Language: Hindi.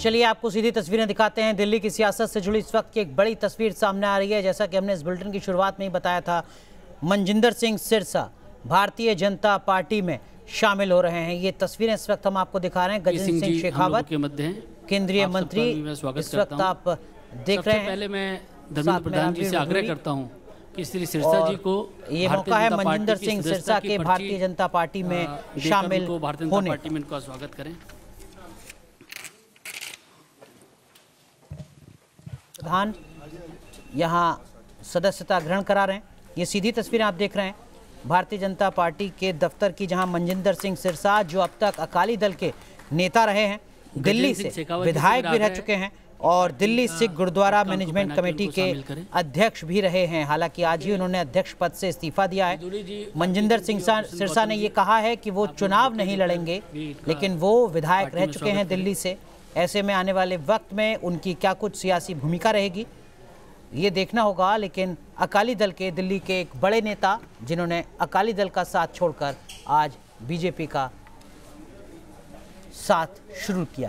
चलिए आपको सीधी तस्वीरें दिखाते हैं दिल्ली की सियासत से जुड़ी इस वक्त की एक बड़ी तस्वीर सामने आ रही है जैसा कि हमने इस बुलेटिन की शुरुआत में ही बताया था मनजिंदर सिंह सिरसा भारतीय जनता पार्टी में शामिल हो रहे हैं ये तस्वीरें इस वक्त हम आपको दिखा रहे हैं गजेंद्र सिंह शेखावत के मध्य केंद्रीय मंत्री इस वक्त आप देख रहे हैं पहले मैं धर्मेंद्र प्रधान जी से आग्रह करता हूँ श्री सिरसा जी को ये मौका है मनजिंदर सिंह सिरसा के भारतीय जनता पार्टी में शामिल भारतीय जनता पार्टी में इनका स्वागत करें प्रधान यहाँ सदस्यता ग्रहण करा रहे हैं ये सीधी तस्वीरें आप देख रहे हैं भारतीय जनता पार्टी के दफ्तर की जहाँ मनजिंदर सिंह सिरसा जो अब तक अकाली दल के नेता रहे हैं दिल्ली से विधायक भी रह चुके हैं और तो दिल्ली सिख गुरुद्वारा मैनेजमेंट कमेटी के अध्यक्ष भी रहे हैं हालांकि आज ही उन्होंने अध्यक्ष पद से इस्तीफा दिया है मनजिंदर सिंह सिरसा ने ये कहा है कि वो चुनाव नहीं लड़ेंगे लेकिन वो विधायक रह चुके हैं दिल्ली से ऐसे में आने वाले वक्त में उनकी क्या कुछ सियासी भूमिका रहेगी ये देखना होगा लेकिन अकाली दल के दिल्ली के एक बड़े नेता जिन्होंने अकाली दल का साथ छोड़कर आज बीजेपी का साथ शुरू किया